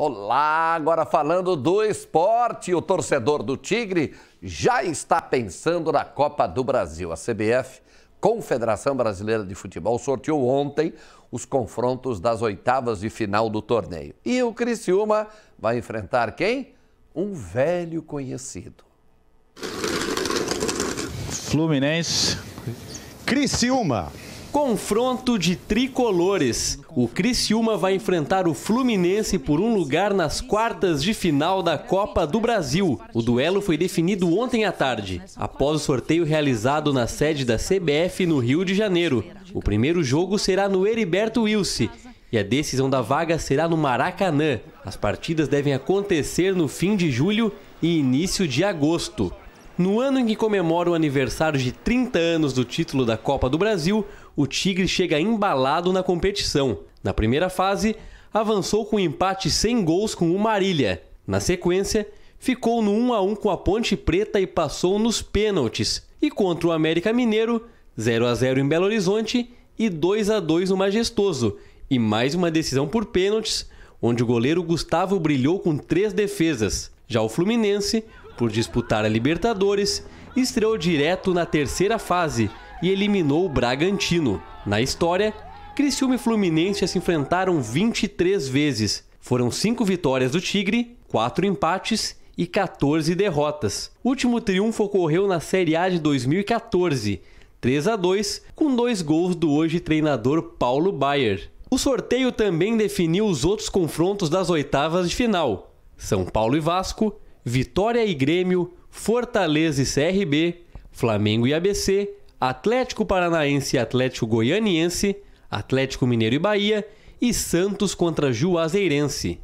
Olá, agora falando do esporte, o torcedor do Tigre já está pensando na Copa do Brasil. A CBF, Confederação Brasileira de Futebol, sorteou ontem os confrontos das oitavas de final do torneio. E o Criciúma vai enfrentar quem? Um velho conhecido. Fluminense. Criciúma. Confronto de tricolores. O Criciúma vai enfrentar o Fluminense por um lugar nas quartas de final da Copa do Brasil. O duelo foi definido ontem à tarde, após o sorteio realizado na sede da CBF no Rio de Janeiro. O primeiro jogo será no Heriberto Wilson e a decisão da vaga será no Maracanã. As partidas devem acontecer no fim de julho e início de agosto. No ano em que comemora o aniversário de 30 anos do título da Copa do Brasil, o Tigre chega embalado na competição. Na primeira fase, avançou com um empate sem gols com o Marília. Na sequência, ficou no 1 a 1 com a Ponte Preta e passou nos pênaltis. E contra o América Mineiro, 0 a 0 em Belo Horizonte e 2 a 2 no Majestoso. E mais uma decisão por pênaltis, onde o goleiro Gustavo brilhou com três defesas. Já o Fluminense por disputar a Libertadores, estreou direto na terceira fase e eliminou o Bragantino. Na história, Criciúma e Fluminense se enfrentaram 23 vezes. Foram 5 vitórias do Tigre, 4 empates e 14 derrotas. O último triunfo ocorreu na Série A de 2014, 3 a 2, com dois gols do hoje treinador Paulo Baier. O sorteio também definiu os outros confrontos das oitavas de final: São Paulo e Vasco, Vitória e Grêmio, Fortaleza e CRB, Flamengo e ABC, Atlético Paranaense e Atlético Goianiense, Atlético Mineiro e Bahia e Santos contra Juazeirense.